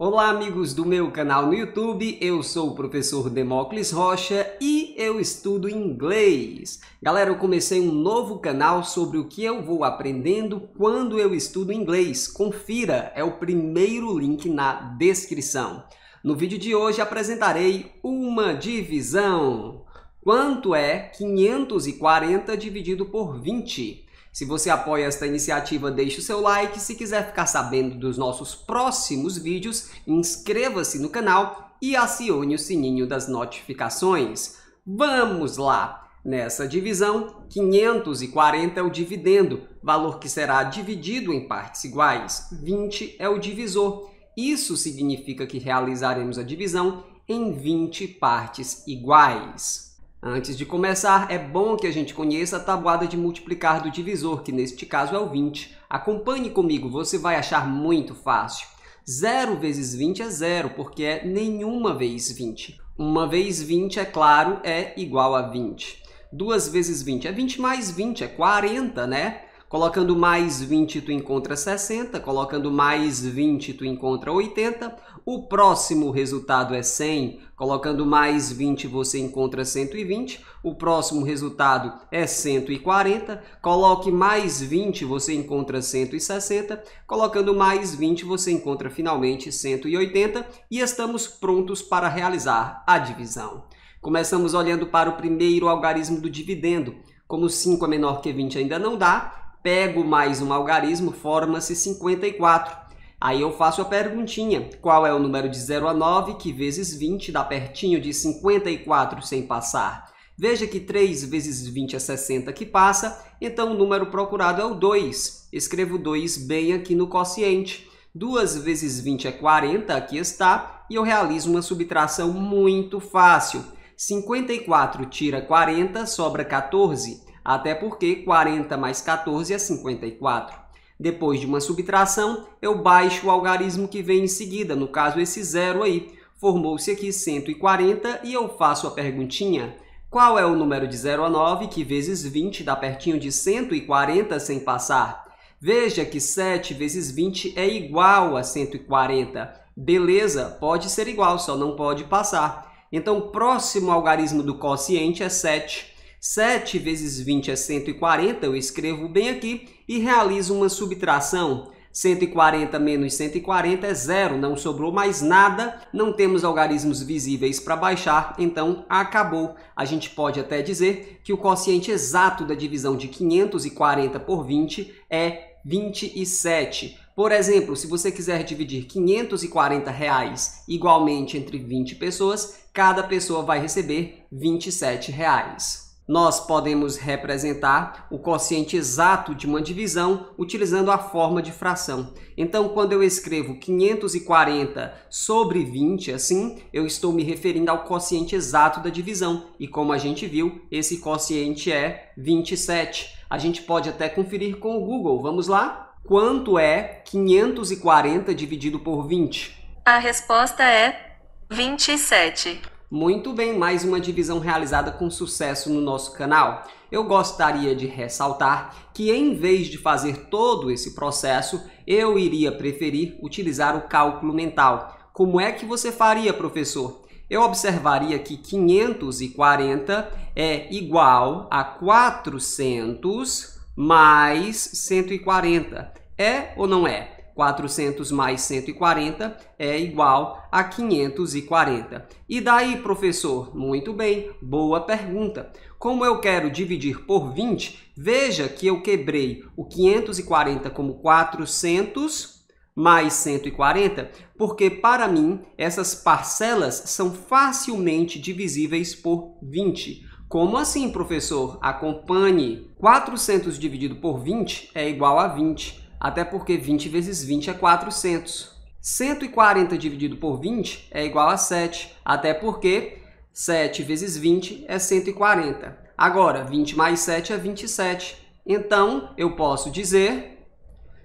Olá, amigos do meu canal no YouTube. Eu sou o professor Demócles Rocha e eu estudo inglês. Galera, eu comecei um novo canal sobre o que eu vou aprendendo quando eu estudo inglês. Confira, é o primeiro link na descrição. No vídeo de hoje apresentarei uma divisão. Quanto é 540 dividido por 20? Se você apoia esta iniciativa, deixe o seu like. Se quiser ficar sabendo dos nossos próximos vídeos, inscreva-se no canal e acione o sininho das notificações. Vamos lá! Nessa divisão, 540 é o dividendo, valor que será dividido em partes iguais. 20 é o divisor. Isso significa que realizaremos a divisão em 20 partes iguais. Antes de começar, é bom que a gente conheça a tabuada de multiplicar do divisor, que neste caso é o 20. Acompanhe comigo, você vai achar muito fácil. 0 vezes 20 é 0, porque é nenhuma vez 20. Uma vez 20, é claro, é igual a 20. 2 vezes 20 é 20 mais 20, é 40, né? Colocando mais 20, tu encontra 60. Colocando mais 20, tu encontra 80. O próximo resultado é 100. Colocando mais 20, você encontra 120. O próximo resultado é 140. Coloque mais 20, você encontra 160. Colocando mais 20, você encontra finalmente 180. E estamos prontos para realizar a divisão. Começamos olhando para o primeiro algarismo do dividendo. Como 5 é menor que 20 ainda não dá, pego mais um algarismo, forma-se 54. Aí eu faço a perguntinha, qual é o número de 0 a 9, que vezes 20 dá pertinho de 54 sem passar? Veja que 3 vezes 20 é 60 que passa, então o número procurado é o 2. Escrevo 2 bem aqui no quociente. 2 vezes 20 é 40, aqui está, e eu realizo uma subtração muito fácil. 54 tira 40, sobra 14 até porque 40 mais 14 é 54. Depois de uma subtração, eu baixo o algarismo que vem em seguida, no caso esse zero aí. Formou-se aqui 140 e eu faço a perguntinha, qual é o número de 0 a 9 que vezes 20 dá pertinho de 140 sem passar? Veja que 7 vezes 20 é igual a 140. Beleza, pode ser igual, só não pode passar. Então, próximo algarismo do quociente é 7. 7 vezes 20 é 140, eu escrevo bem aqui e realizo uma subtração. 140 menos 140 é zero, não sobrou mais nada, não temos algarismos visíveis para baixar, então acabou. A gente pode até dizer que o quociente exato da divisão de 540 por 20 é 27. Por exemplo, se você quiser dividir 540 reais igualmente entre 20 pessoas, cada pessoa vai receber 27 reais. Nós podemos representar o quociente exato de uma divisão utilizando a forma de fração. Então, quando eu escrevo 540 sobre 20, assim, eu estou me referindo ao quociente exato da divisão. E como a gente viu, esse quociente é 27. A gente pode até conferir com o Google. Vamos lá? Quanto é 540 dividido por 20? A resposta é 27. Muito bem, mais uma divisão realizada com sucesso no nosso canal. Eu gostaria de ressaltar que em vez de fazer todo esse processo, eu iria preferir utilizar o cálculo mental. Como é que você faria, professor? Eu observaria que 540 é igual a 400 mais 140. É ou não é? 400 mais 140 é igual a 540. E daí, professor? Muito bem, boa pergunta. Como eu quero dividir por 20, veja que eu quebrei o 540 como 400 mais 140, porque para mim essas parcelas são facilmente divisíveis por 20. Como assim, professor? Acompanhe. 400 dividido por 20 é igual a 20. Até porque 20 vezes 20 é 400. 140 dividido por 20 é igual a 7, até porque 7 vezes 20 é 140. Agora, 20 mais 7 é 27. Então, eu posso dizer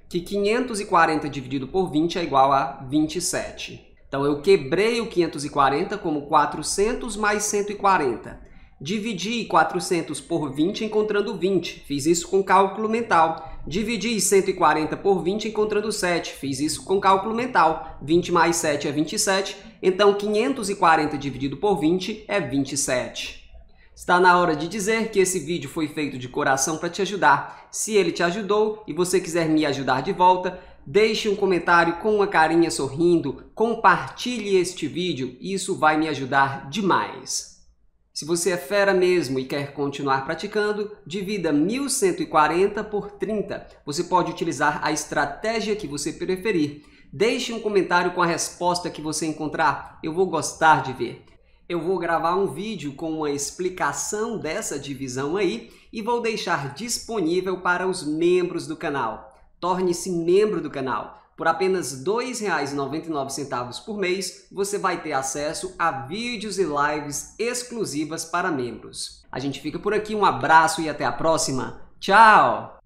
que 540 dividido por 20 é igual a 27. Então, eu quebrei o 540 como 400 mais 140. Dividi 400 por 20 encontrando 20. Fiz isso com cálculo mental. Dividi 140 por 20 encontrando 7. Fiz isso com cálculo mental. 20 mais 7 é 27, então 540 dividido por 20 é 27. Está na hora de dizer que esse vídeo foi feito de coração para te ajudar. Se ele te ajudou e você quiser me ajudar de volta, deixe um comentário com uma carinha sorrindo, compartilhe este vídeo, isso vai me ajudar demais. Se você é fera mesmo e quer continuar praticando, divida 1140 por 30. Você pode utilizar a estratégia que você preferir. Deixe um comentário com a resposta que você encontrar, eu vou gostar de ver. Eu vou gravar um vídeo com uma explicação dessa divisão aí e vou deixar disponível para os membros do canal. Torne-se membro do canal por apenas R$ 2,99 por mês, você vai ter acesso a vídeos e lives exclusivas para membros. A gente fica por aqui, um abraço e até a próxima. Tchau!